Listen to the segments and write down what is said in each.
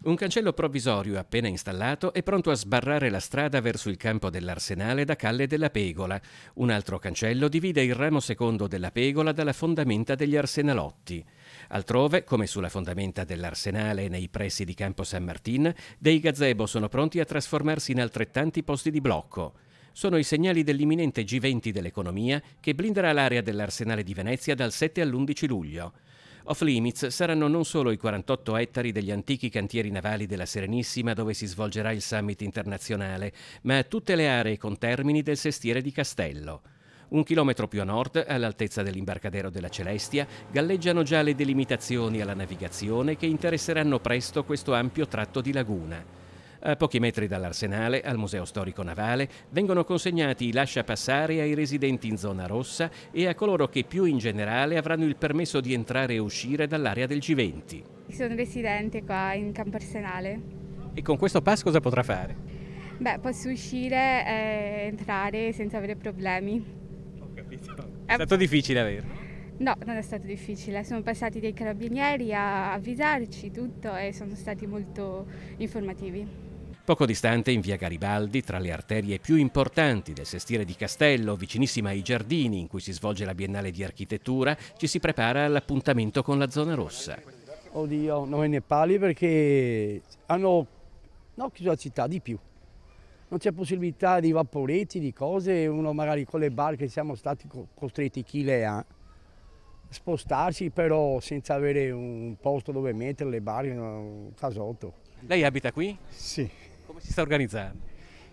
Un cancello provvisorio appena installato è pronto a sbarrare la strada verso il campo dell'Arsenale da Calle della Pegola. Un altro cancello divide il ramo secondo della Pegola dalla fondamenta degli Arsenalotti. Altrove, come sulla fondamenta dell'Arsenale e nei pressi di Campo San Martin, dei gazebo sono pronti a trasformarsi in altrettanti posti di blocco. Sono i segnali dell'imminente G20 dell'economia che blinderà l'area dell'Arsenale di Venezia dal 7 all'11 luglio. Off limits saranno non solo i 48 ettari degli antichi cantieri navali della Serenissima dove si svolgerà il summit internazionale, ma tutte le aree con termini del sestiere di Castello. Un chilometro più a nord, all'altezza dell'imbarcadero della Celestia, galleggiano già le delimitazioni alla navigazione che interesseranno presto questo ampio tratto di laguna. A pochi metri dall'arsenale, al Museo Storico Navale, vengono consegnati i lasciapassare ai residenti in zona rossa e a coloro che più in generale avranno il permesso di entrare e uscire dall'area del G20. Sono residente qua in campo arsenale. E con questo pass cosa potrà fare? Beh, posso uscire e entrare senza avere problemi. Ho capito. Eh. È stato difficile averlo? No, non è stato difficile, sono passati dei carabinieri a avvisarci tutto e sono stati molto informativi. Poco distante, in via Garibaldi, tra le arterie più importanti del sestiere di Castello, vicinissima ai giardini in cui si svolge la Biennale di Architettura, ci si prepara all'appuntamento con la zona rossa. Oddio, non ne parli perché hanno no, chiuso la città di più. Non c'è possibilità di vaporetti, di cose, uno magari con le barche siamo stati costretti chile a spostarsi, però senza avere un posto dove mettere le barche, un casotto. Lei abita qui? Sì. Come si sta organizzando?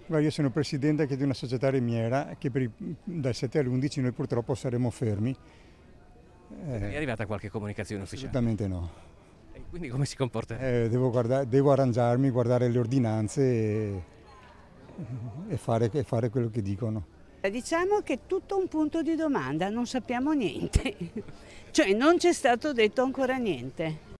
Beh, io sono presidente anche di una società rimiera che i, dal 7 all'11 noi purtroppo saremo fermi. Eh, è arrivata qualche comunicazione ufficiale? Assolutamente no. E quindi come si comporta? Eh, devo, devo, arrangiarmi, guardare le ordinanze e, e, fare, e fare quello che dicono. Eh, diciamo che è tutto un punto di domanda, non sappiamo niente, cioè non c'è stato detto ancora niente.